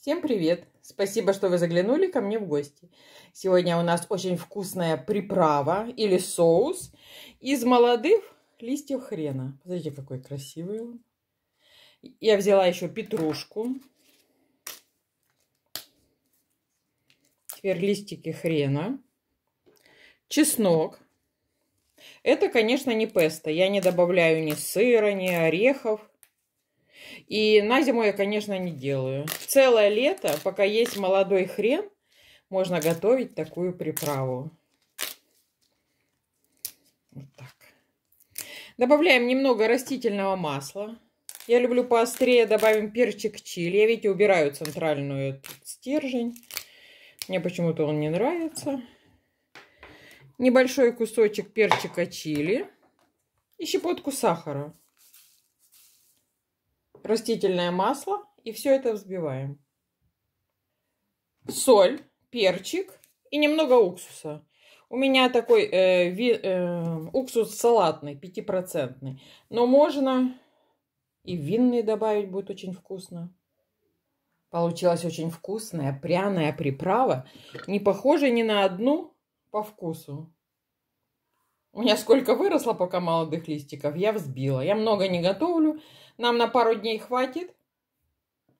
Всем привет! Спасибо, что вы заглянули ко мне в гости. Сегодня у нас очень вкусная приправа или соус из молодых листьев хрена. Посмотрите, какой красивый он. Я взяла еще петрушку. Теперь листики хрена. Чеснок. Это, конечно, не песто. Я не добавляю ни сыра, ни орехов. И на зиму я, конечно, не делаю. Целое лето, пока есть молодой хрен, можно готовить такую приправу. Вот так. Добавляем немного растительного масла. Я люблю поострее, добавим перчик чили. Я, видите, убираю центральную стержень. Мне почему-то он не нравится. Небольшой кусочек перчика чили и щепотку сахара растительное масло и все это взбиваем. Соль, перчик и немного уксуса. У меня такой э, ви, э, уксус салатный, 5%. Но можно и винный добавить, будет очень вкусно. Получилась очень вкусная пряная приправа, не похожая ни на одну по вкусу. У меня сколько выросло пока молодых листиков, я взбила. Я много не готовлю, нам на пару дней хватит.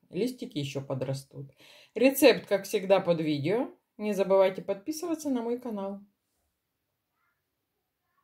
Листики еще подрастут. Рецепт, как всегда, под видео. Не забывайте подписываться на мой канал.